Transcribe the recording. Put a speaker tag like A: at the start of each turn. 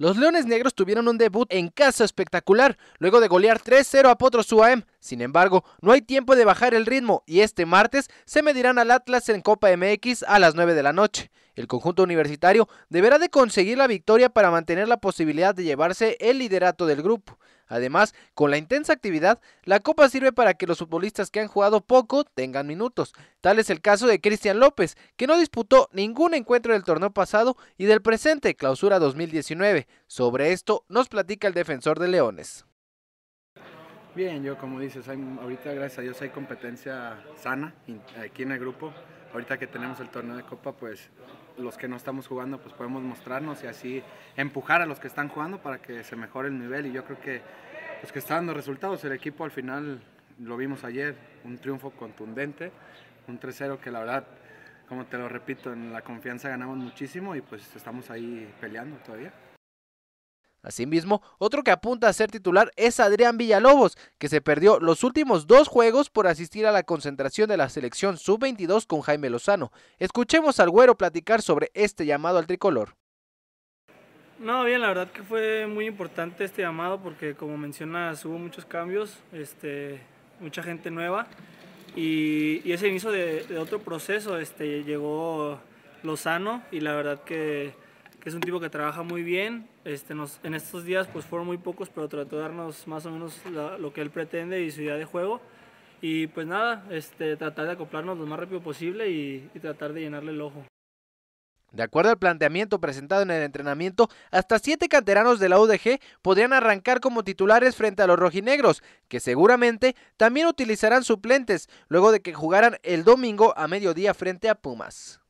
A: Los Leones Negros tuvieron un debut en casa espectacular, luego de golear 3-0 a Potros UAM. Sin embargo, no hay tiempo de bajar el ritmo y este martes se medirán al Atlas en Copa MX a las 9 de la noche. El conjunto universitario deberá de conseguir la victoria para mantener la posibilidad de llevarse el liderato del grupo. Además, con la intensa actividad, la Copa sirve para que los futbolistas que han jugado poco tengan minutos. Tal es el caso de Cristian López, que no disputó ningún encuentro del torneo pasado y del presente clausura 2019. Sobre esto nos platica el defensor de Leones.
B: Bien, yo como dices, ahorita gracias a Dios hay competencia sana aquí en el grupo ahorita que tenemos el torneo de copa, pues los que no estamos jugando, pues podemos mostrarnos y así empujar a los que están jugando para que se mejore el nivel. Y yo creo que, que está dando resultados. El equipo al final, lo vimos ayer, un triunfo contundente, un 3-0 que la verdad, como te lo repito, en la confianza ganamos muchísimo y pues estamos ahí peleando todavía.
A: Asimismo, otro
B: que apunta a ser titular
A: es Adrián Villalobos, que se perdió los últimos dos juegos por asistir a la concentración de la selección sub-22 con Jaime Lozano. Escuchemos al güero platicar sobre este llamado al tricolor.
C: No, bien, la verdad que fue muy importante este llamado porque como mencionas hubo muchos cambios, este, mucha gente nueva y, ese inicio de, otro proceso, este, llegó Lozano y la verdad que que es un tipo que trabaja muy bien. Este, en estos días pues fueron muy pocos, pero trató de darnos más o menos lo que él pretende y su idea de juego. Y pues nada, este, tratar de acoplarnos lo más rápido posible y, y tratar de llenarle el ojo.
A: De acuerdo al planteamiento presentado en el entrenamiento, hasta siete canteranos de la UDG podrían arrancar como titulares frente a los rojinegros, que seguramente también utilizarán suplentes luego de que jugaran el domingo a mediodía frente a Pumas.